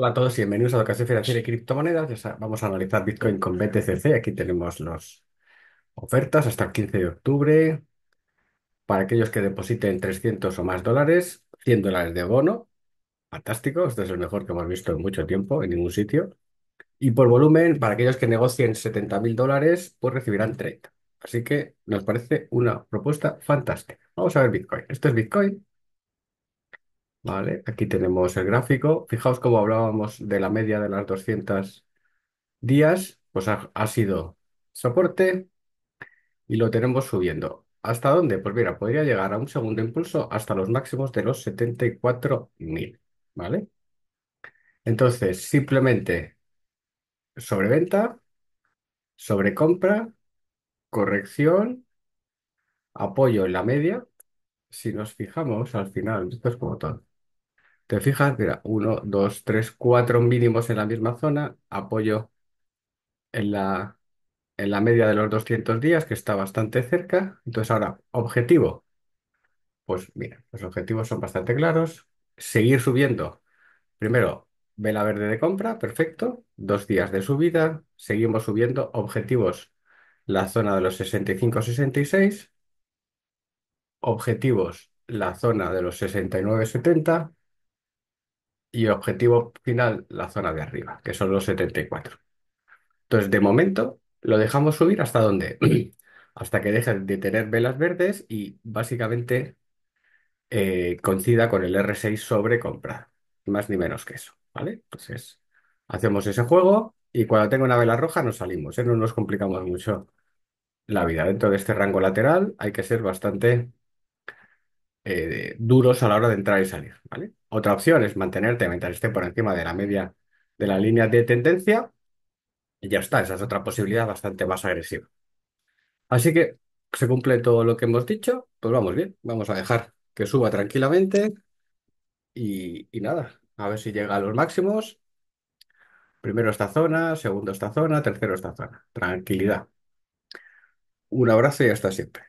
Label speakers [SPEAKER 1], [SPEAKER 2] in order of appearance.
[SPEAKER 1] Hola a todos y bienvenidos a Educación Financiera y Criptomonedas. Vamos a analizar Bitcoin con BTCC. Aquí tenemos las ofertas hasta el 15 de octubre. Para aquellos que depositen 300 o más dólares, 100 dólares de bono. Fantástico, este es el mejor que hemos visto en mucho tiempo, en ningún sitio. Y por volumen, para aquellos que negocien 70.000 dólares, pues recibirán 30. Así que nos parece una propuesta fantástica. Vamos a ver Bitcoin. Esto es Bitcoin. Vale, aquí tenemos el gráfico. Fijaos cómo hablábamos de la media de las 200 días, pues ha, sido soporte y lo tenemos subiendo. ¿Hasta dónde? Pues mira, podría llegar a un segundo impulso hasta los máximos de los 74.000, ¿vale? Entonces, simplemente sobreventa, sobrecompra, corrección, apoyo en la media, si nos fijamos al final, esto es como todo. Te fijas, mira, uno, dos, tres, cuatro mínimos en la misma zona, apoyo en la, en la media de los 200 días, que está bastante cerca. Entonces ahora, objetivo. Pues mira, los objetivos son bastante claros. Seguir subiendo. Primero, vela verde de compra, perfecto. Dos días de subida. Seguimos subiendo. Objetivos, la zona de los 65-66. Objetivos, la zona de los 69-70 y objetivo final, la zona de arriba, que son los 74. Entonces, de momento, lo dejamos subir hasta donde, hasta que deje de tener velas verdes y básicamente eh, coincida con el R6 sobre compra, más ni menos que eso, ¿vale? Entonces, hacemos ese juego y cuando tenga una vela roja nos salimos, ¿eh? No nos complicamos mucho la vida. Dentro de este rango lateral hay que ser bastante eh, duros a la hora de entrar y salir, Otra opción es mantenerte mientras esté por encima de la media de la línea de tendencia y ya está, esa es otra posibilidad bastante más agresiva. Así que se cumple todo lo que hemos dicho, pues vamos bien, vamos a dejar que suba tranquilamente y nada, a ver si llega a los máximos. Primero esta zona, segundo esta zona, tercero esta zona. Tranquilidad. Un abrazo y hasta siempre.